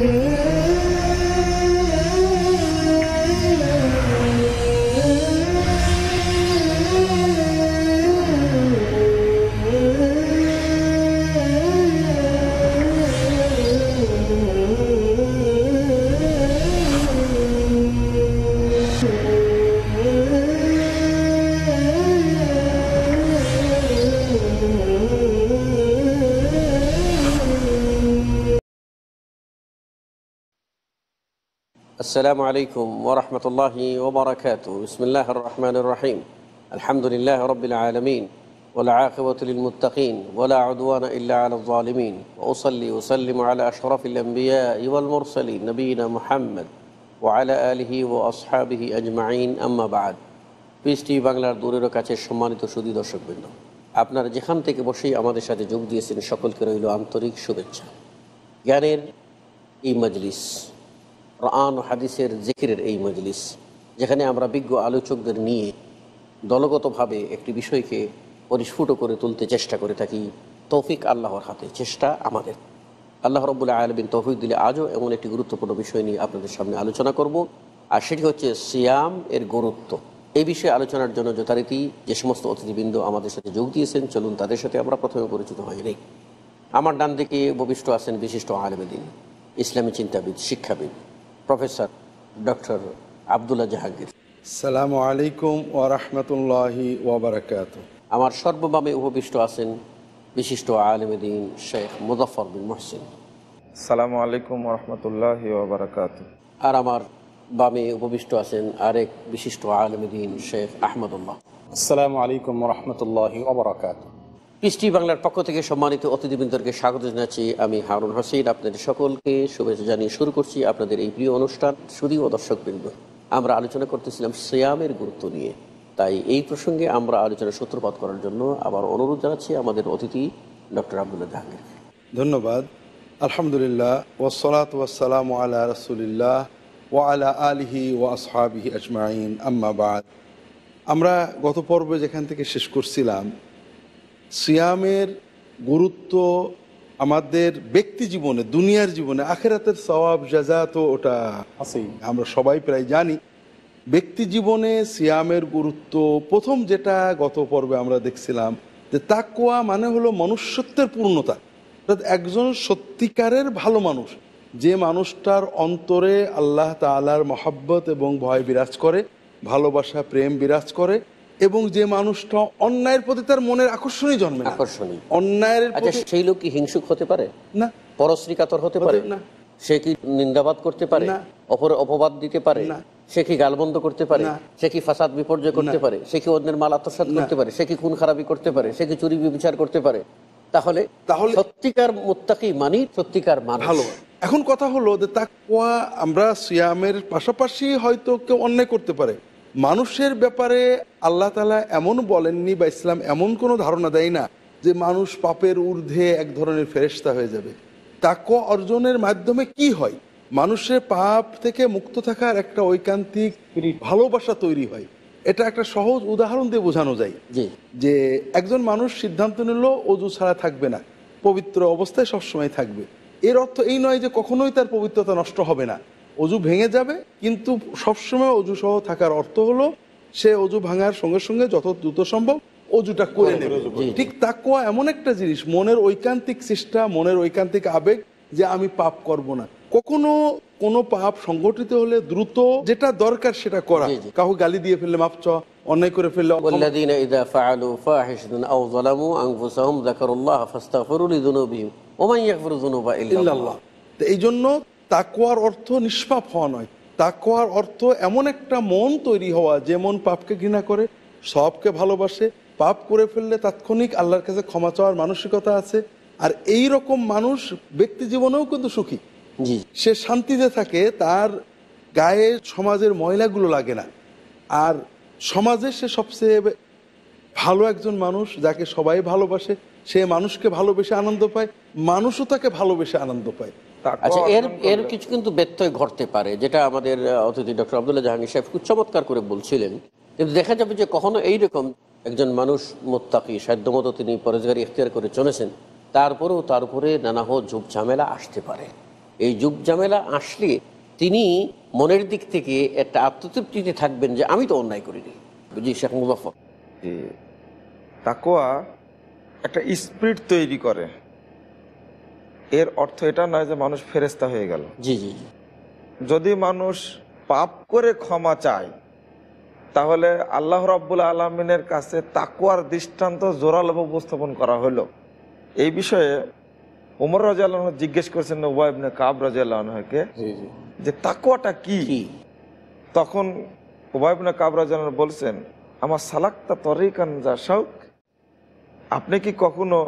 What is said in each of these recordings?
mm আসসালামু আলাইকুম ওরহমতুল্লাহি ওবরাকাত বিসমিল্লাহ রহমান রাহিম আলহামদুলিল্লাহ রবিল আলমিন ওলা আখবতুল মুতাকিন ওলা আদওয়ান ইল্লা আলমিন ওসলি ওসাল্লিম আলা আশরফিল্বিয়া ইউল মুরসলি নবীনা মোহাম্মদ ও আলা আলহি ও আসহাবিহি আজমাইন আম্মাবাদ পিস টিভি বাংলার দূরের কাছে সম্মানিত সুদী দর্শকবৃন্দ আপনারা যেখান থেকে বসেই আমাদের সাথে যোগ দিয়েছেন সকলকে রইল আন্তরিক শুভেচ্ছা জ্ঞানের ই মজলিস ও হাদিসের জিকিরের এই মজলিস যেখানে আমরা বিজ্ঞ আলোচকদের নিয়ে দলগতভাবে একটি বিষয়কে পরিস্ফুট করে তুলতে চেষ্টা করে থাকি তৌফিক আল্লাহর হাতে চেষ্টা আমাদের আল্লাহ রবুল্লা আলবিন তৌফিক দিলে আজও এমন একটি গুরুত্বপূর্ণ বিষয় নিয়ে আপনাদের সামনে আলোচনা করব আর সেটি হচ্ছে সিয়াম এর গুরুত্ব এই বিষয়ে আলোচনার জন্য যথারীতি যে সমস্ত অতিথিবৃন্দ আমাদের সাথে যোগ দিয়েছেন চলুন তাদের সাথে আমরা প্রথমে পরিচিত হইনি আমার ডান দিকে উপবিষ্ট আছেন বিশিষ্ট আলমেদিন ইসলামী চিন্তাবিদ শিক্ষাবিদ প্রফেসর ডক্টর আবদুল্লাহ জাহাঙ্গীর সালাম আলাইকুম ওরহমতুল্লাহি ওবরাকাত আমার সর্বভাবে উপবিষ্ট আছেন বিশিষ্ট আলম শেখ মুজফর বিন মহসিন সালামু আলাইকুম ওরহমতুল্লাহি ওবরাকাত আর আমার বামে উপবিষ্ট আছেন আরেক বিশিষ্ট আলম দিন শেখ আহমদুল্লাহ আসসালামু আলাইকুম ওরহমতুল্লাহি ওবরাকাত পৃষ্টি বাংলার পক্ষ থেকে সম্মানিত অতিথিবৃন্দকে স্বাগত জানাচ্ছি আমি হারুন হাসিন আপনাদের সকলকে শুভেচ্ছা জানিয়ে শুরু করছি আপনাদের এই প্রিয় অনুষ্ঠান শুধুও দর্শকবৃন্দ আমরা আলোচনা করতেছিলাম শ্রেয়ামের গুরুত্ব নিয়ে তাই এই প্রসঙ্গে আমরা আলোচনা সূত্রপাত করার জন্য আবার অনুরোধ জানাচ্ছি আমাদের অতিথি ডক্টর আবদুল্লাহ জাহাঙ্গীর ধন্যবাদ আলহামদুলিল্লাহ ওসলাত ওয়াসালাম আল্লাহ রসুলিল্লাহ আলা আলহি ওয়াসহাবিহি আজমাইন আম্মাবাদ আমরা গত পর্বে যেখান থেকে শেষ করছিলাম সিয়ামের গুরুত্ব আমাদের ব্যক্তি জীবনে দুনিয়ার জীবনে আখেরাতের সওয়াব জাজা তো ওটা আছেই আমরা সবাই প্রায় জানি ব্যক্তি জীবনে সিয়ামের গুরুত্ব প্রথম যেটা গত পর্বে আমরা দেখছিলাম যে তাকুয়া মানে হলো মনুষ্যত্বের পূর্ণতা অর্থাৎ একজন সত্যিকারের ভালো মানুষ যে মানুষটার অন্তরে আল্লাহ তালার মহাব্বত এবং ভয় বিরাজ করে ভালোবাসা প্রেম বিরাজ করে এবং যে মানুষটা অন্যায়ের প্রতি তার মনের আকর্ষণই জন্মে আকর্ষণই অন্যায়ের আচ্ছা, সেই লোক কি হিংসুক হতে পারে না পরশ্রীকাতর হতে পারে না সে কি নিন্দাবাদ করতে পারে অপর অপবাদ দিতে পারে না সে কি গালবন্ধ করতে পারে সে কি ফাসাদ বিপর্যয় করতে পারে সে কি অন্যের মাল আত্মসাত করতে পারে সে কি খুন খারাপি করতে পারে সে কি চুরি বিচার করতে পারে তাহলে তাহলে সত্যিকার মোত্তাকি মানি সত্যিকার মান ভালো এখন কথা হলো যে তাকুয়া আমরা সিয়ামের পাশাপাশি হয়তো কেউ অন্যায় করতে পারে মানুষের ব্যাপারে আল্লাহ তালা এমন বলেননি বা ইসলাম এমন কোনো ধারণা দেয় না যে মানুষ পাপের ঊর্ধ্বে এক ধরনের ফেরেস্তা হয়ে যাবে তাক্য অর্জনের মাধ্যমে কি হয় মানুষের পাপ থেকে মুক্ত থাকার একটা ঐকান্তিক ভালোবাসা তৈরি হয় এটা একটা সহজ উদাহরণ দিয়ে বোঝানো যায় যে একজন মানুষ সিদ্ধান্ত নিল অজু ছাড়া থাকবে না পবিত্র অবস্থায় সবসময় থাকবে এর অর্থ এই নয় যে কখনোই তার পবিত্রতা নষ্ট হবে না অজু ভেঙে যাবে কিন্তু সবসময় অজু সহ থাকার অর্থ হলো সে অজু ভাঙার সঙ্গে সঙ্গে যত দ্রুত সম্ভব অজুটা করে নেবে ঠিক তাকুয়া এমন একটা জিনিস মনের ঐকান্তিক চেষ্টা মনের ঐকান্তিক আবেগ যে আমি পাপ করব না কখনো কোনো পাপ সংগঠিত হলে দ্রুত যেটা দরকার সেটা করা কাউ গালি দিয়ে ফেললে মাপ চ অন্যায় করে ফেললে والذين اذا فعلوا فاحشه او ظلموا انفسهم ذكروا الله فاستغفروا لذنوبهم ومن يغفر الذنوب الا الله এই জন্য তাকুয়ার অর্থ নিষ্পাপ হওয়া নয় তাকোয়ার অর্থ এমন একটা মন তৈরি হওয়া যে মন পাপকে ঘৃণা করে সবকে ভালোবাসে পাপ করে ফেললে তাৎক্ষণিক আল্লাহর কাছে ক্ষমা চাওয়ার মানসিকতা আছে আর এই রকম মানুষ ব্যক্তি জীবনেও কিন্তু সুখী সে শান্তিতে থাকে তার গায়ে সমাজের ময়লাগুলো লাগে না আর সমাজে সে সবচেয়ে ভালো একজন মানুষ যাকে সবাই ভালোবাসে সে মানুষকে ভালোবেসে আনন্দ পায় মানুষও তাকে ভালোবেসে আনন্দ পায় আচ্ছা এর এর কিছু কিন্তু ব্যত্যয় ঘটতে পারে যেটা আমাদের অতিথি ডক্টর আবদুল্লাহ জাহাঙ্গীর সাহেব খুব চমৎকার করে বলছিলেন কিন্তু দেখা যাবে যে কখনো এইরকম একজন মানুষ মোত্তাকি সাধ্যমতো তিনি পরেজগারি ইখতিয়ার করে চলেছেন তারপরেও তার উপরে নানা ঝুপ ঝামেলা আসতে পারে এই যুগ ঝামেলা আসলে তিনি মনের দিক থেকে একটা আত্মতৃপ্তিতে থাকবেন যে আমি তো অন্যায় করিনি বুঝি শেখ মুজাফর তাকোয়া একটা স্পিরিট তৈরি করে এর অর্থ এটা নয় যে মানুষ ফেরেস্তা হয়ে গেল জি জি যদি মানুষ পাপ করে ক্ষমা চায় তাহলে আল্লাহ রব্বুল আলমিনের কাছে তাকুয়ার দৃষ্টান্ত জোরালো উপস্থাপন করা হলো এই বিষয়ে উমর রাজিয়াল্লাহ জিজ্ঞেস করেছেন ওবায়বনে কাব রাজিয়াল্লাহকে যে তাকুয়াটা কি তখন কাব কাবরাজান বলছেন আমার সালাক্তা তরিকান যা শখ আপনি কি কখনো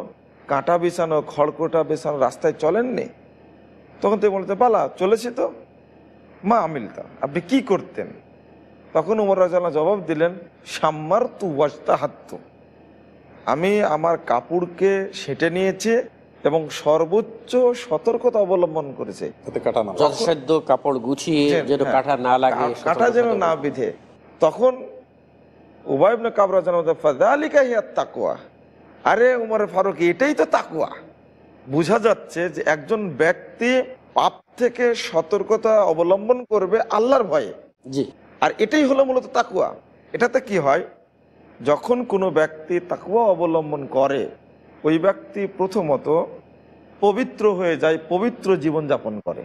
কাঁটা বিছানো খড়কোটা বিছানো রাস্তায় চলেননি তখন তিনি বলতে পালা চলেছি তো মা আমিলতা আপনি কি করতেন তখন উমর রাজানা জবাব দিলেন সাম্মার তু ওয়াজতা হাত্ত আমি আমার কাপড়কে সেটে নিয়েছে এবং সর্বোচ্চ সতর্কতা অবলম্বন করেছে কাপড় গুছিয়ে হ্যাঁ, কাঁটা না লাগে কাঁটা যেন না বিধে তখন উবায়বনে কাবরা জানা তাকুয়া আরে উমরে ফারুক এটাই তো তাকুয়া বোঝা যাচ্ছে যে একজন ব্যক্তি পাপ থেকে সতর্কতা অবলম্বন করবে আল্লাহর ভয়ে জি আর এটাই হলো মূলত তাকুয়া এটাতে কি হয় যখন কোনো ব্যক্তি তাকুয়া অবলম্বন করে ওই ব্যক্তি প্রথমত পবিত্র হয়ে যায় পবিত্র জীবন যাপন করে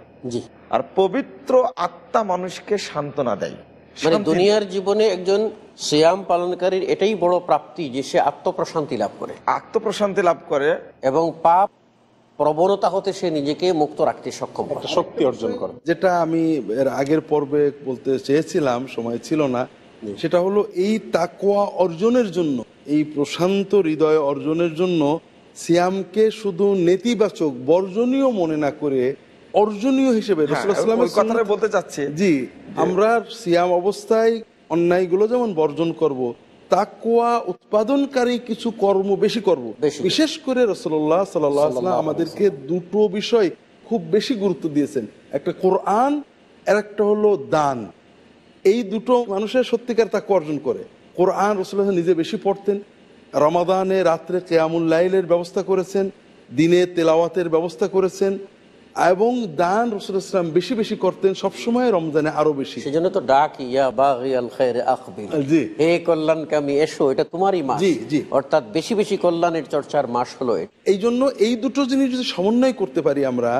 আর পবিত্র আত্মা মানুষকে সান্ত্বনা দেয় মানে দুনিয়ার জীবনে একজন সিয়াম পালনকারীর এটাই বড় প্রাপ্তি যে সে আত্মপ্রশান্তি লাভ করে আত্মপ্রশান্তি লাভ করে এবং পাপ প্রবণতা হতে সে নিজেকে মুক্ত রাখতে সক্ষম শক্তি অর্জন করে যেটা আমি এর আগের পর্বে বলতে চেয়েছিলাম সময় ছিল না সেটা হলো এই তাকোয়া অর্জনের জন্য এই প্রশান্ত হৃদয় অর্জনের জন্য সিয়ামকে শুধু নেতিবাচক বর্জনীয় মনে না করে অর্জনীয় হিসেবে হ্যাঁ, বলতে চাচ্ছি জি আমরা সিয়াম অবস্থায় অন্যায়গুলো যেমন বর্জন করব। তাকুয়া উৎপাদনকারী কিছু কর্ম বেশি করব। বিশেষ করে রসল্লাহ সাল্লাহ আমাদেরকে দুটো বিষয় খুব বেশি গুরুত্ব দিয়েছেন একটা কোরআন আর একটা হলো দান এই দুটো মানুষের সত্যিকার তাকু অর্জন করে কোরআন রসুল্লাহ নিজে বেশি পড়তেন রমাদানে রাত্রে কেয়ামুল লাইলের ব্যবস্থা করেছেন দিনে তেলাওয়াতের ব্যবস্থা করেছেন এবং দান রসুল ইসলাম বেশি বেশি করতেন সবসময় রমজানে আরো বেশি সেজন্য তো ডাক ইয়া বাগিয়াল খায়রে আখবির জি হে কল্যাণ কামি এসো এটা তোমারই মাস জি জি অর্থাৎ বেশি বেশি কল্যাণের চর্চার মাস হলো এই জন্য এই দুটো জিনিস যদি সমন্বয় করতে পারি আমরা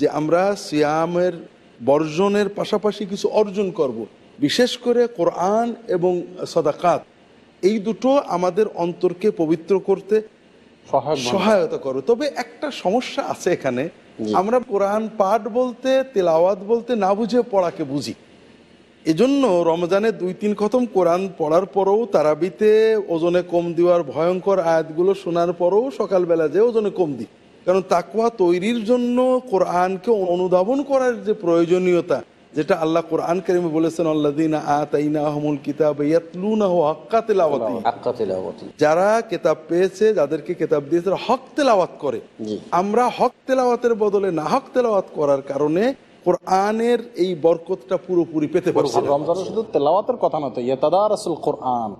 যে আমরা সিয়ামের বর্জনের পাশাপাশি কিছু অর্জন করব। বিশেষ করে কোরআন এবং সদাকাত এই দুটো আমাদের অন্তরকে পবিত্র করতে সহায়তা করো তবে একটা সমস্যা আছে এখানে আমরা কোরআন পাঠ বলতে তেলাওয়াত বলতে না বুঝে পড়াকে বুঝি এজন্য রমজানে দুই তিন খতম কোরআন পড়ার পরেও তারাবিতে ওজনে কম দেওয়ার ভয়ঙ্কর আয়াতগুলো শোনার পরেও সকালবেলা যে ওজনে কম দিই কারণ তাকুয়া তৈরির জন্য কোরআনকে অনুধাবন করার যে প্রয়োজনীয়তা যেটা আল্লাহ কোরআন করিমে বলেছেন আল্লাদিন কিতাব যারা কেতাব পেয়েছে যাদেরকে কেতাব দিয়েছে হক তেলাওয়াত করে আমরা হক তেলাওয়াতের বদলে না হক তেলাওয়াত করার কারণে কোরআনের এই বরকতটা পুরোপুরি পেতে পারছি শুধু তেলাওয়াতের কথা না তো ইয়াতাদারাসুল কোরআন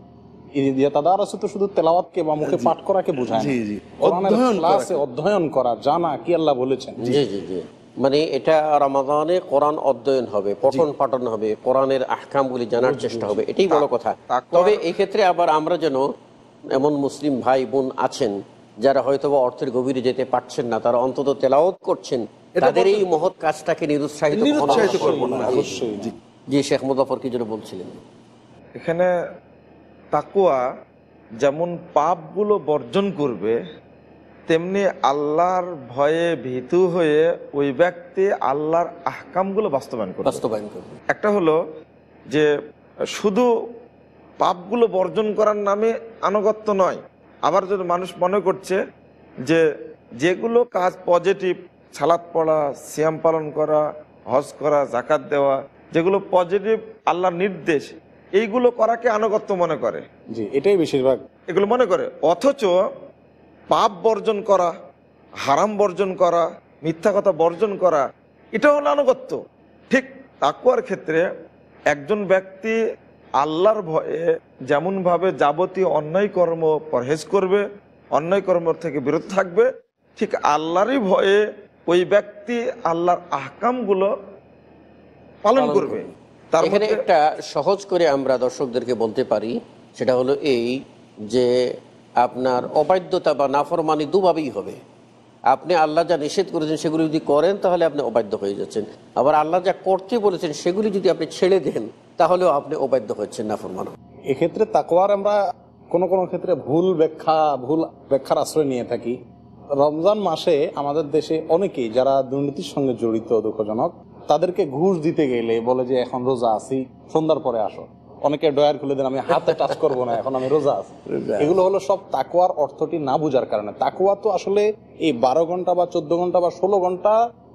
তো শুধু বা মুখে পাঠ করাকে অধ্যয়ন করা জানা কি আল্লাহ বলেছেন জি জি জি মানে এটা রমাদানে কোরআন অধ্যয়ন হবে পঠন পাঠন হবে কোরআনের আহকামগুলি জানার চেষ্টা হবে এটাই বড় কথা তবে এই ক্ষেত্রে আবার আমরা যেন এমন মুসলিম ভাই বোন আছেন যারা হয়তো অর্থের গভীরে যেতে পারছেন না তারা অন্তত তেলাওত করছেন তাদের এই মহৎ কাজটাকে নিরুৎসাহিত জি শেখ মুজাফর কি যেন বলছিলেন এখানে তাকুয়া যেমন পাপগুলো বর্জন করবে তেমনি আল্লাহর ভয়ে ভীতু হয়ে ওই ব্যক্তি আল্লাহর আহকামগুলো বাস্তবায়ন করবে বাস্তবায়ন করবে একটা হলো যে শুধু পাপগুলো বর্জন করার নামে আনুগত্য নয় আবার যদি মানুষ মনে করছে যে যেগুলো কাজ পজিটিভ ছালাত পড়া সিয়াম পালন করা হজ করা জাকাত দেওয়া যেগুলো পজিটিভ আল্লাহর নির্দেশ এইগুলো করাকে আনুগত্য মনে করে জি এটাই বেশিরভাগ এগুলো মনে করে অথচ পাপ বর্জন করা হারাম বর্জন করা মিথ্যা কথা বর্জন করা এটা হলো আনুগত্য ঠিক তাকুয়ার ক্ষেত্রে একজন ব্যক্তি আল্লাহর ভয়ে যেমনভাবে যাবতীয় অন্যায় কর্ম পরহেজ করবে অন্যায় কর্ম থেকে বিরত থাকবে ঠিক আল্লাহরই ভয়ে ওই ব্যক্তি আল্লাহর আহকামগুলো পালন করবে তার একটা সহজ করে আমরা দর্শকদেরকে বলতে পারি সেটা হলো এই যে আপনার অবাধ্যতা বা নাফরমানি দুভাবেই হবে আপনি আল্লাহ যা নিষেধ করেছেন সেগুলি যদি করেন তাহলে আপনি অবাধ্য হয়ে যাচ্ছেন আবার আল্লাহ যা করতে বলেছেন সেগুলি যদি আপনি ছেড়ে দেন তাহলেও আপনি অবাধ্য হচ্ছেন নাফরমান এক্ষেত্রে তাকওয়ার আমরা কোনো কোনো ক্ষেত্রে ভুল ব্যাখ্যা ভুল ব্যাখ্যার আশ্রয় নিয়ে থাকি রমজান মাসে আমাদের দেশে অনেকেই যারা দুর্নীতির সঙ্গে জড়িত দুঃখজনক তাদেরকে ঘুষ দিতে গেলে বলে যে এখন রোজা আসি সন্ধ্যার পরে আসো অনেকে ডয়ার খুলে দেন আমি হাতে টাচ করব না এখন আমি রোজা আছি এগুলো হলো সব তাকুয়ার অর্থটি না বুঝার কারণে তাকুয়া তো আসলে এই বারো ঘন্টা বা চোদ্দ ঘন্টা বা ষোলো ঘন্টা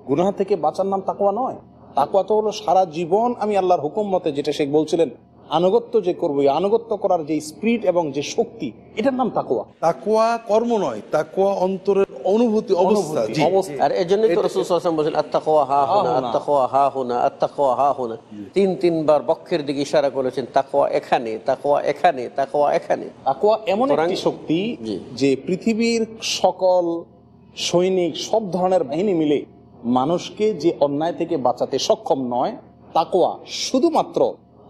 গুনাহা থেকে বাঁচার নাম তাকুয়া নয় তাকুয়া তো হলো সারা জীবন আমি আল্লাহর হুকুম মতে যেটা শেখ বলছিলেন আনুগত্য যে করবো আনুগত্য করার যে স্পিরিট এবং যে শক্তি এটার নাম তাকুয়া তাকুয়া কর্ম নয় তাকুয়া অন্তরের অনুভূতি অবস্থা আর এই জন্যই তো হা হোনা আত্মাকোয়া হা হোনা আত্মাকোয়া হা হোনা তিন তিনবার বক্ষের দিকে ইশারা করেছেন তাকুয়া এখানে তাকোয়া এখানে তাকোয়া এখানে তাকুয়া এমন একটি শক্তি যে পৃথিবীর সকল সৈনিক সব ধরনের বাহিনী মিলে মানুষকে যে অন্যায় থেকে বাঁচাতে সক্ষম নয় তাকোয়া শুধুমাত্র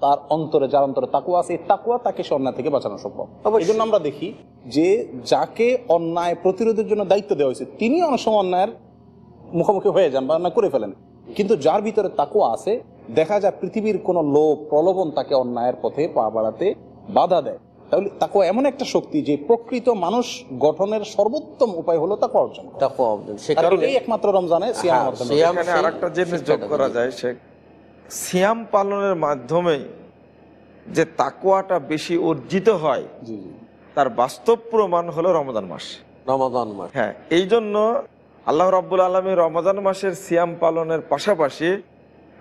তার অন্তরে যার অন্তরে তাকুয়া আছে এই তাকুয়া তাকে সে অন্যায় থেকে বাঁচানো সম্ভব এই জন্য আমরা দেখি যে যাকে অন্যায় প্রতিরোধের জন্য দায়িত্ব দেওয়া হয়েছে তিনি অনেক সময় অন্যায়ের মুখোমুখি হয়ে যান বা করে ফেলেন কিন্তু যার ভিতরে তাকুয়া আছে দেখা যায় পৃথিবীর কোনো লোভ প্রলোভন তাকে অন্যায়ের পথে পা বাড়াতে বাধা দেয় তাহলে তাকে এমন একটা শক্তি যে প্রকৃত মানুষ গঠনের সর্বোত্তম উপায় হলো তাকে অর্জন তাকে অর্জন একমাত্র রমজানে হ্যাঁ, সিয়াম অর্জন আরেকটা জিনিস যোগ করা যায় সে সিয়াম পালনের মাধ্যমে যে তাকুয়াটা বেশি অর্জিত হয় তার বাস্তব প্রমাণ হলো রমজান মাস রমাদান মাস হ্যাঁ এই জন্য আল্লাহ রাবুল আলমী রমজান মাসের সিয়াম পালনের পাশাপাশি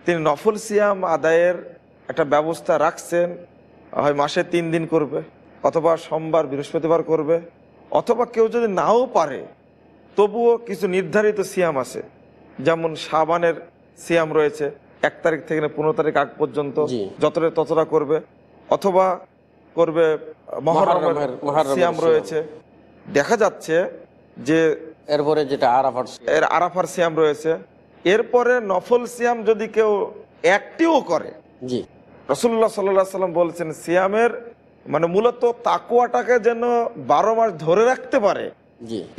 তিনি নফল সিয়াম আদায়ের একটা ব্যবস্থা রাখছেন হয় মাসে তিন দিন করবে অথবা সোমবার বৃহস্পতিবার করবে অথবা কেউ যদি নাও পারে তবুও কিছু নির্ধারিত সিয়াম আছে যেমন সাবানের সিয়াম রয়েছে এক তারিখ থেকে পনেরো তারিখ আগ পর্যন্ত যতটা ততটা করবে অথবা করবে রয়েছে দেখা যাচ্ছে যে এরপরে যেটা আরাফার এর আরাফার সিয়াম রয়েছে এরপরে নফল সিয়াম যদি কেউ একটিও করে জি রসুল্লাহ সাল্লাহ সাল্লাম বলছেন সিয়ামের মানে মূলত তাকুয়াটাকে যেন বারো মাস ধরে রাখতে পারে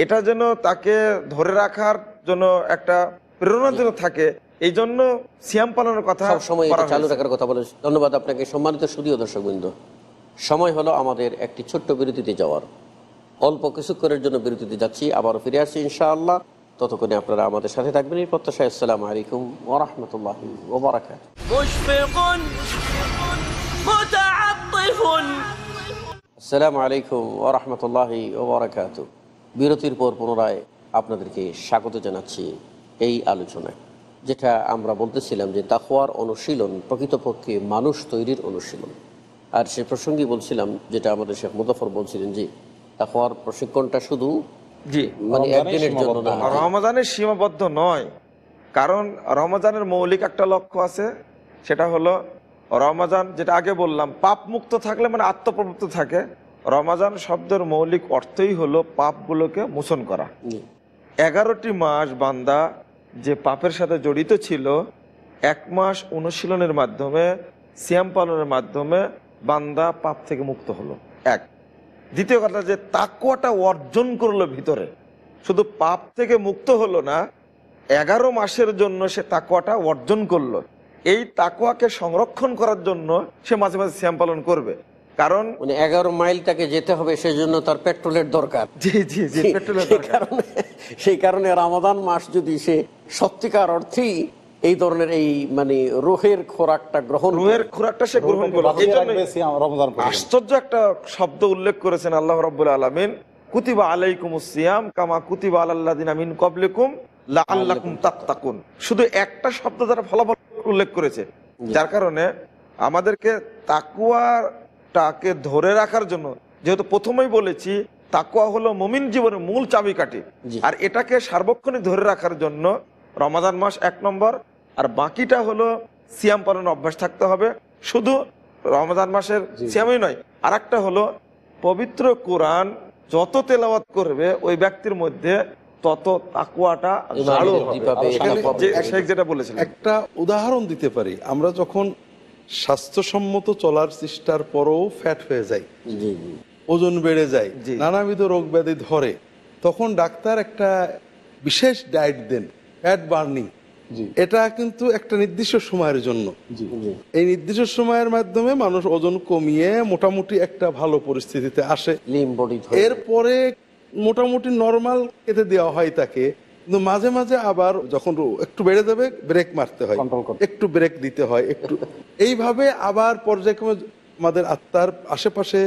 এটা যেন তাকে ধরে রাখার জন্য একটা প্রেরণা যেন থাকে এই জন্য সিয়াম পালনের কথা সময় চালু রাখার কথা বলে ধন্যবাদ আপনাকে সম্মানিত সুদীয় বৃন্দ সময় হলো আমাদের একটি ছোট্ট বিরতিতে যাওয়ার অল্প কিছুক্ষণের জন্য বিরতিতে যাচ্ছি আবারও ফিরে আসছি ইনশাআল্লাহ ততক্ষণে আপনারা আমাদের সাথে থাকবেন এই প্রত্যাশায় আসসালাম আলাইকুম ওরহমতুল্লাহ আসসালাম আলাইকুম ওরহমতুল্লাহ ওবরাকাত বিরতির পর পুনরায় আপনাদেরকে স্বাগত জানাচ্ছি এই আলোচনায় যেটা আমরা বলতেছিলাম যে তাকোয়ার অনুশীলন প্রকৃতপক্ষে মানুষ তৈরির অনুশীলন আর সে প্রসঙ্গে বলছিলাম যেটা আমাদের শেখ মুজাফর বলছিলেন যে তাকোয়ার প্রশিক্ষণটা শুধু মানে রমজানের সীমাবদ্ধ নয় কারণ রমজানের মৌলিক একটা লক্ষ্য আছে সেটা হলো রমাজান যেটা আগে বললাম পাপ মুক্ত থাকলে মানে আত্মপ্রভুক্ত থাকে রমাজান শব্দের মৌলিক অর্থই হলো পাপগুলোকে মোচন করা এগারোটি মাস বান্দা যে পাপের সাথে জড়িত ছিল এক মাস অনুশীলনের মাধ্যমে সিয়াম পালনের মাধ্যমে বান্দা পাপ থেকে মুক্ত হলো এক দ্বিতীয় কথা যে তাকুয়াটা অর্জন করলো ভিতরে শুধু পাপ থেকে মুক্ত হলো না এগারো মাসের জন্য সে তাকুয়াটা অর্জন করলো এই তাকুয়াকে সংরক্ষণ করার জন্য সে মাঝে মাঝে শ্যাম পালন করবে কারণ মানে এগারো মাইলটাকে যেতে হবে সেই জন্য তার পেট্রোলের দরকার জি জি জি পেট্রোলের সেই কারণে রামাদান মাস যদি সে সত্যিকার অর্থেই এই ধরনের এই মানে রোহের খোরাকটা গ্রহণ রোহের খোরাকটা সে গ্রহণ করলো আশ্চর্য একটা শব্দ উল্লেখ করেছেন আল্লাহ রব্বুল আলামিন কুতিবা আলাইকুম সিয়াম কামা কুতিবা আল্লাহ আমিন কবলিকুম লাল্লাকুম তাত্তাকুন শুধু একটা শব্দ দ্বারা ফলাফল উল্লেখ করেছে যার কারণে আমাদেরকে তাকুয়াটাকে ধরে রাখার জন্য যেহেতু প্রথমেই বলেছি তাকুয়া হলো মমিন জীবনের মূল চাবিকাঠি আর এটাকে সার্বক্ষণিক ধরে রাখার জন্য রমাজান মাস এক নম্বর আর বাকিটা হলো সিয়াম পালনের অভ্যাস থাকতে হবে শুধু রমাজান মাসের সিয়ামই নয় আর একটা হলো পবিত্র কোরআন যত তেলাওয়াত করবে ওই ব্যক্তির মধ্যে তত তাকুয়াটা যেটা বলেছিলেন একটা উদাহরণ দিতে পারি আমরা যখন স্বাস্থ্যসম্মত চলার চেষ্টার পরও ফ্যাট হয়ে যায় ওজন বেড়ে যায় নানাবিধ রোগ ব্যাধি ধরে তখন ডাক্তার একটা বিশেষ ডায়েট দেন অ্যাড বার্নিং এটা কিন্তু একটা নির্দিষ্ট সময়ের জন্য এই নির্দিষ্ট সময়ের মাধ্যমে মানুষ ওজন কমিয়ে মোটামুটি একটা ভালো পরিস্থিতিতে আসে এরপরে মোটামুটি নর্মাল খেতে দেওয়া হয় তাকে কিন্তু মাঝে মাঝে আবার যখন একটু বেড়ে যাবে ব্রেক মারতে হয় একটু ব্রেক দিতে হয় একটু এইভাবে আবার পর্যায়ক্রমে আমাদের আত্মার আশেপাশে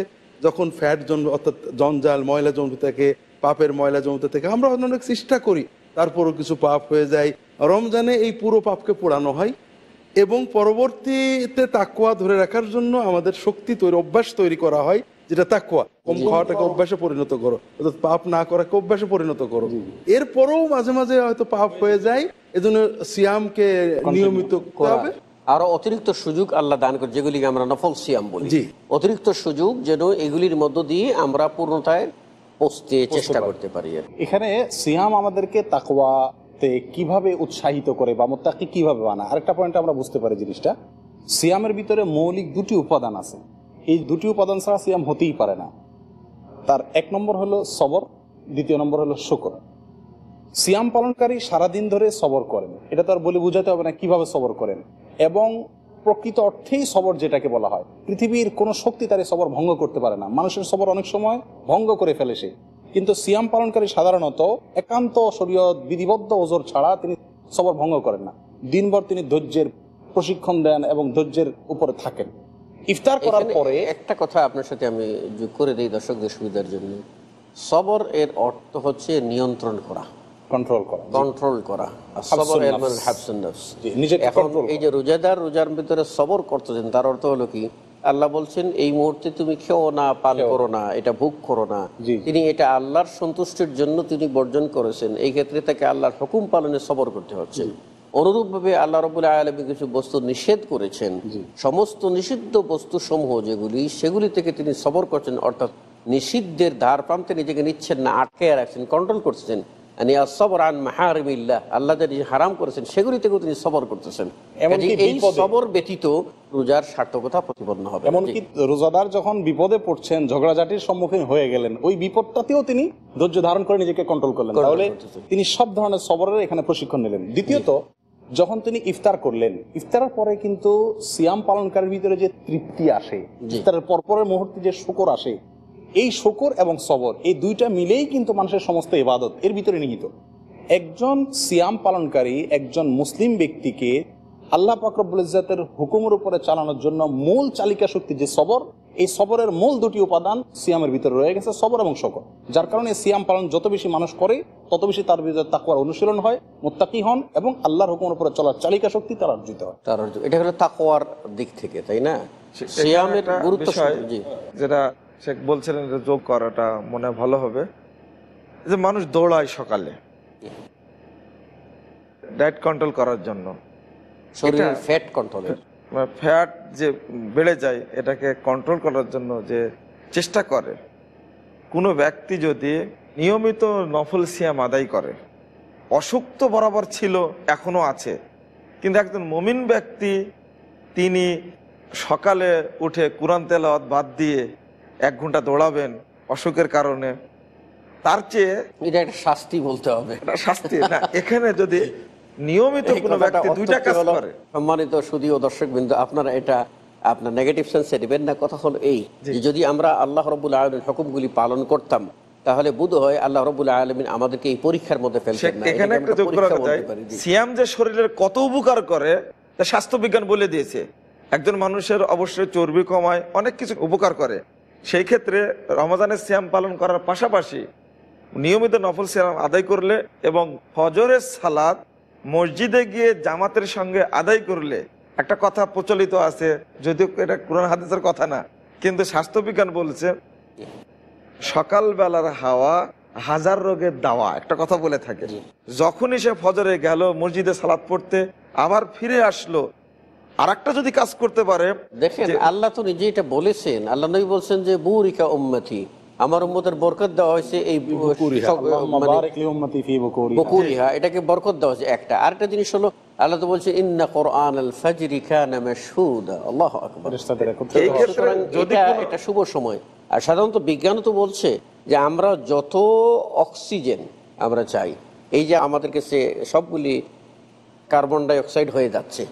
যখন ফ্যাট জন্ম অর্থাৎ জঞ্জাল ময়লা জমতে থেকে পাপের ময়লা জমতে থেকে আমরা অনেক চেষ্টা করি তারপরও কিছু পাপ হয়ে যায় রমজানে এই পুরো পাপকে পোড়ানো হয় এবং পরবর্তীতে তাকুয়া ধরে রাখার জন্য আমাদের শক্তি তৈরি অভ্যাস তৈরি করা হয় যেটা তাকুয়া কম খাওয়াটাকে অভ্যাসে পরিণত করো অর্থাৎ পাপ না করাকে অভ্যাসে পরিণত করো এরপরেও মাঝে মাঝে হয়তো পাপ হয়ে যায় এজন্য সিয়ামকে নিয়মিত হবে আরো অতিরিক্ত সুযোগ আল্লাহ দান করে যেগুলিকে আমরা নফল সিয়াম বলি অতিরিক্ত সুযোগ যেন এগুলির মধ্য দিয়ে আমরা পূর্ণতায় পৌঁছতে চেষ্টা করতে পারি এখানে সিয়াম আমাদেরকে তাকওয়া কিভাবে উৎসাহিত করে বা মোত্তাকে কিভাবে বানা আরেকটা পয়েন্ট আমরা বুঝতে পারি জিনিসটা সিয়ামের ভিতরে মৌলিক দুটি উপাদান আছে এই দুটি উপাদান ছাড়া সিয়াম হতেই পারে না তার এক নম্বর হলো সবর দ্বিতীয় নম্বর হলো শুকর সিয়াম পালনকারী সারাদিন ধরে সবর করেন এটা তো আর বলে বোঝাতে হবে না কিভাবে সবর করেন এবং প্রকৃত অর্থেই সবর যেটাকে বলা হয় পৃথিবীর কোনো শক্তি তার সবর ভঙ্গ করতে পারে না মানুষের সবর অনেক সময় ভঙ্গ করে ফেলে সে কিন্তু সিয়াম পালনকারী সাধারণত একান্ত শরীয়ত বিধিবদ্ধ ওজোর ছাড়া তিনি সবর ভঙ্গ করেন না দিনভর তিনি ধৈর্যের প্রশিক্ষণ দেন এবং ধৈর্যের উপরে থাকেন ইফতার করার পরে একটা কথা আপনার সাথে আমি যোগ করে দিই দর্শকদের সুবিধার জন্য সবর এর অর্থ হচ্ছে নিয়ন্ত্রণ করা কন্ট্রোল করা কন্ট্রোল করা হ্যাঁ, এই যে রোজাদার রোজার ভিতরে সবর করতেছেন তার অর্থ হলো কি আল্লাহ বলছেন এই মুহূর্তে তুমি খেও না পান করো না এটা ভোগ করো না তিনি এটা আল্লাহর সন্তুষ্টির জন্য তিনি বর্জন করেছেন এই ক্ষেত্রে তাকে আল্লাহর হুকুম পালনে সবর করতে হচ্ছে অনুরূপভাবে আল্লাহ রবুল্লাহ আলমী কিছু বস্তু নিষেধ করেছেন সমস্ত নিষিদ্ধ বস্তু সমূহ যেগুলি সেগুলি থেকে তিনি সবর করছেন অর্থাৎ নিষিদ্ধের ধার প্রান্তে নিজেকে নিচ্ছেন না আটকে রাখছেন কন্ট্রোল করছেন আন আল্লাহ যে হারাম করেছেন সেগুলি থেকেও তিনি সবর করতেছেন এই সবর ব্যতীত রোজার সার্থকতা প্রতিপন্ন হবে এমনকি রোজাদার যখন বিপদে পড়ছেন ঝগড়াঝাটির সম্মুখীন হয়ে গেলেন ওই বিপদটাতেও তিনি ধৈর্য ধারণ করে নিজেকে কন্ট্রোল করলেন তাহলে তিনি সব ধরনের সবরের এখানে প্রশিক্ষণ নিলেন দ্বিতীয়ত যখন তিনি ইফতার করলেন ইফতারের পরে কিন্তু সিয়াম পালনকারীর ভিতরে যে তৃপ্তি আসে ইফতারের পরপরের মুহূর্তে যে শুকর আসে এই শকর এবং সবর এই দুইটা মিলেই কিন্তু মানুষের সমস্ত ইবাদত এর ভিতরে নিহিত একজন সিয়াম পালনকারী একজন মুসলিম ব্যক্তিকে আল্লাহ পাকরবুল ইজাতের হুকুমের উপরে চালানোর জন্য মূল চালিকা শক্তি যে সবর এই সবরের মূল দুটি উপাদান সিয়ামের ভিতরে রয়ে গেছে সবর এবং শকর যার কারণে সিয়াম পালন যত বেশি মানুষ করে তত বেশি তার ভিতরে তাকুয়ার অনুশীলন হয় মোত্তাকি হন এবং আল্লাহর হুকুমের উপরে চলার চালিকা শক্তি তার অর্জিত হয় তার এটা হলো তাকুয়ার দিক থেকে তাই না সিয়ামের গুরুত্ব যেটা সে বলছিলেন এটা যোগ করাটা মনে ভালো হবে যে মানুষ দৌড়ায় সকালে ডায়েট কন্ট্রোল করার জন্য ফ্যাট কন্ট্রোল মানে ফ্যাট যে বেড়ে যায় এটাকে কন্ট্রোল করার জন্য যে চেষ্টা করে কোনো ব্যক্তি যদি নিয়মিত নফল সিয়াম আদায় করে অসুখ তো বরাবর ছিল এখনও আছে কিন্তু একজন মমিন ব্যক্তি তিনি সকালে উঠে কোরআন তেলাওয়াত বাদ দিয়ে এক ঘন্টা দৌড়াবেন অসুখের কারণে তার চেয়ে এটা একটা শাস্তি বলতে হবে শাস্তি এখানে যদি নিয়মিত কোনো ব্যক্তি দুইটা কাজ করে সম্মানিত সুদীয় দর্শক বিন্দু আপনারা এটা আপনার নেগেটিভ সেন্সে না কথা হলো এই যদি আমরা আল্লাহ রবুল আলমের পালন করতাম তাহলে বোধ হয় আল্লাহ রবুল আলমিন আমাদেরকে এই পরীক্ষার মধ্যে ফেলছেন এখানে সিয়াম যে শরীরের কত উপকার করে তা স্বাস্থ্য বিজ্ঞান বলে দিয়েছে একজন মানুষের অবশ্যই চর্বি কমায় অনেক কিছু উপকার করে সেই ক্ষেত্রে রমজানের শ্যাম পালন করার পাশাপাশি নিয়মিত নফল শ্যাম আদায় করলে এবং ফজরের সালাদ মসজিদে গিয়ে জামাতের সঙ্গে আদায় করলে একটা কথা প্রচলিত আছে যদিও এটা কোরআন হাদিসের কথা না কিন্তু স্বাস্থ্যবিজ্ঞান বলছে সকালবেলার হাওয়া হাজার রোগের দাওয়া একটা কথা বলে থাকে যখনই সে ফজরে গেল মসজিদে সালাদ পড়তে আবার ফিরে আসলো আর একটা যদি কাজ করতে পারে দেখেন আল্লাহ তো নিজে এটা বলেছেন আল্লাহ নবী বলছেন যে বুরিকা উম্মতি আমার উম্মতের বরকত দেওয়া হয়েছে এই বকুরিহা মানে এটাকে বরকত দেওয়া হয়েছে একটা আর একটা জিনিস হলো আল্লাহ তো বলছে ইন্না কোরআন আল ফাজরি খান আল্লাহ আকবর এটা শুভ সময় আর সাধারণত বিজ্ঞান তো বলছে যে আমরা যত অক্সিজেন আমরা চাই এই যে আমাদের কাছে সবগুলি কার্বন ডাইঅক্সাইড হয়ে যাচ্ছে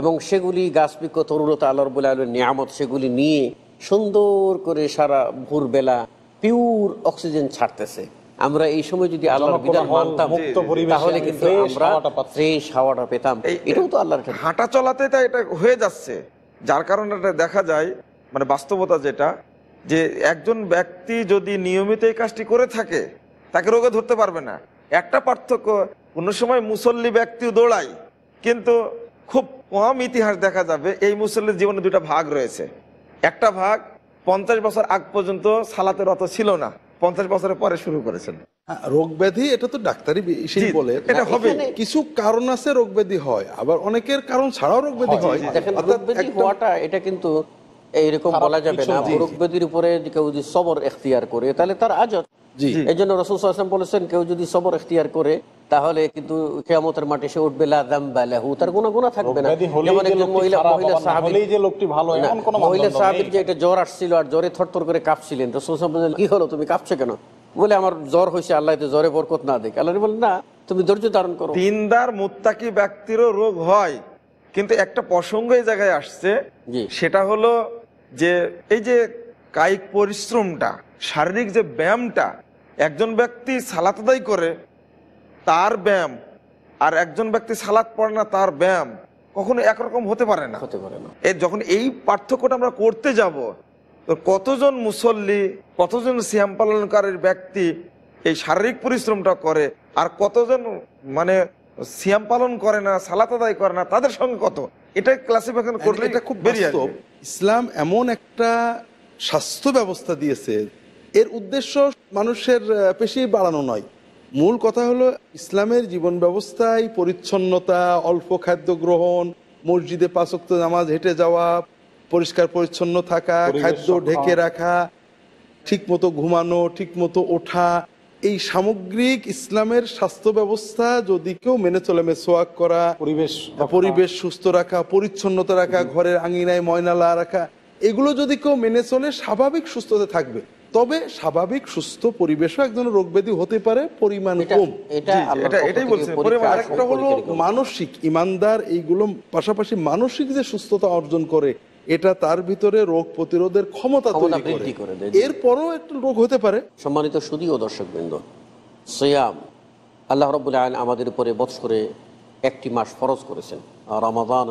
এবং সেগুলি গাছবৃক্ষ তরুণতা আল্লাহবুল আলমের নিয়ামত সেগুলি নিয়ে সুন্দর করে সারা ভোরবেলা পিওর অক্সিজেন ছাড়তেছে আমরা এই সময় যদি আল্লাহর বিধান মানতাম তাহলে কিন্তু আমরা ফ্রেশ হাওয়াটা পেতাম এটাও তো আল্লাহর হাঁটা চলাতে তাই এটা হয়ে যাচ্ছে যার কারণে এটা দেখা যায় মানে বাস্তবতা যেটা যে একজন ব্যক্তি যদি নিয়মিত এই কাজটি করে থাকে তাকে রোগে ধরতে পারবে না একটা পার্থক্য কোনো সময় মুসল্লি ব্যক্তিও দৌড়ায় কিন্তু খুব কম ইতিহাস দেখা যাবে এই মুসল্লির জীবনে দুটা ভাগ রয়েছে একটা ভাগ পঞ্চাশ বছর আগ পর্যন্ত সালাতে রত ছিল না পঞ্চাশ বছরের পরে শুরু করেছেন হ্যাঁ, রোগ ব্যাধি এটা তো বলে এটা হবে কিছু কারণ আছে রোগ ব্যাধি হয় আবার অনেকের কারণ ছাড়াও রোগ ব্যাধি হয় হওয়াটা এটা কিন্তু এইরকম বলা যাবে না রোগ ব্যাধির উপরে কেউ যদি সবর এখতিয়ার করে তাহলে তার আজত এই জন্য রসুল বলেছেন কেউ যদি সবর এখতিয়ার করে তাহলে কিন্তু কেয়ামতের মাঠে সে উঠবে তার থাকবে না জ্বর আসছিল আর জ্বরে থরথর করে কাঁপছিলেন রসুল কি হলো তুমি কাঁপছো কেন বলে আমার জ্বর হয়েছে আল্লাহ জ্বরে বরকত না দেখ আল্লাহ বলেন না তুমি ধৈর্য ধারণ করো তিনদার মুত্তাকি ব্যক্তিরও রোগ হয় কিন্তু একটা প্রসঙ্গ এই জায়গায় আসছে সেটা হলো যে এই যে কায়িক পরিশ্রমটা শারীরিক যে ব্যায়ামটা একজন ব্যক্তি সালাত আদায় করে তার ব্যায়াম আর একজন ব্যক্তি সালাত পড়ে না তার ব্যায়াম কখনো একরকম হতে পারে না হতে পারে না এর যখন এই পার্থক্যটা আমরা করতে যাব তো কতজন মুসল্লি কতজন শ্যাম পালনকারীর ব্যক্তি এই শারীরিক পরিশ্রমটা করে আর কতজন মানে শ্যাম পালন করে না সালাত আদায় করে না তাদের সঙ্গে কত এটা ক্লাসিফিকেশন করলে এটা খুব বেরিয়ে ইসলাম এমন একটা স্বাস্থ্য ব্যবস্থা দিয়েছে এর উদ্দেশ্য মানুষের পেশি বাড়ানো নয় মূল কথা হলো ইসলামের জীবন ব্যবস্থায় পরিচ্ছন্নতা অল্প খাদ্য গ্রহণ মসজিদে পাশক্ত নামাজ হেঁটে যাওয়া পরিষ্কার পরিচ্ছন্ন থাকা খাদ্য ঢেকে রাখা ঠিকমতো ঘুমানো ঠিকমতো ওঠা এই সামগ্রিক ইসলামের স্বাস্থ্য ব্যবস্থা যদি কেউ মেনে চলে মেসোয়াক করা পরিবেশ পরিবেশ সুস্থ রাখা পরিচ্ছন্নতা রাখা ঘরের আঙিনায় ময়নালা রাখা এগুলো যদি কেউ মেনে চলে স্বাভাবিক সুস্থতা থাকবে তবে স্বাভাবিক সুস্থ পরিবেশও একজন রোগ ব্যাধি হতে পারে পরিমাণ কম মানসিক ইমানদার এইগুলো পাশাপাশি মানসিক যে সুস্থতা অর্জন করে এটা তার ভিতরে রোগ প্রতিরোধের ক্ষমতা এরপরও একটা রোগ হতে পারে সম্মানিত শুধু ও দর্শক বৃন্দ সৈয়াম আল্লাহ রবুল্লা আইন আমাদের উপরে বৎসরে একটি মাস ফরজ করেছেন আর রমাদান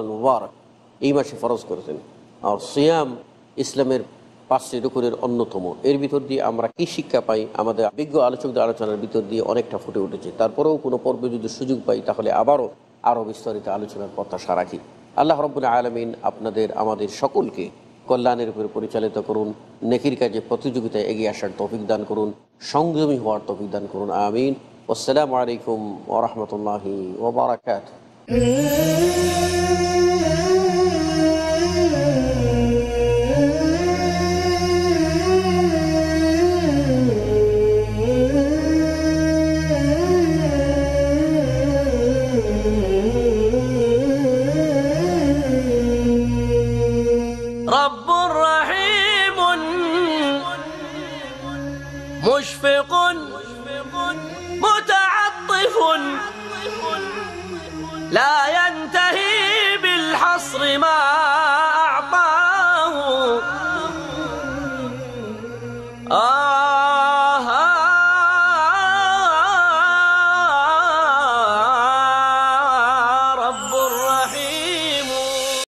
এই মাসে ফরজ করেছেন আর সিয়াম ইসলামের পাঁচটি রুকুনের অন্যতম এর ভিতর দিয়ে আমরা কি শিক্ষা পাই আমাদের বিজ্ঞ আলোচকদের আলোচনার ভিতর দিয়ে অনেকটা ফুটে উঠেছে তারপরেও কোনো পর্বে যদি সুযোগ পাই তাহলে আবারও আরও বিস্তারিত আলোচনার প্রত্যাশা রাখি আল্লাহ রব্বুল আলমিন আপনাদের আমাদের সকলকে কল্যাণের উপরে পরিচালিত করুন নেকির কাজে প্রতিযোগিতায় এগিয়ে আসার তফিক দান করুন সংযমী হওয়ার তফিক দান করুন আমিন আসসালামু আলাইকুম ও ওবরাকাত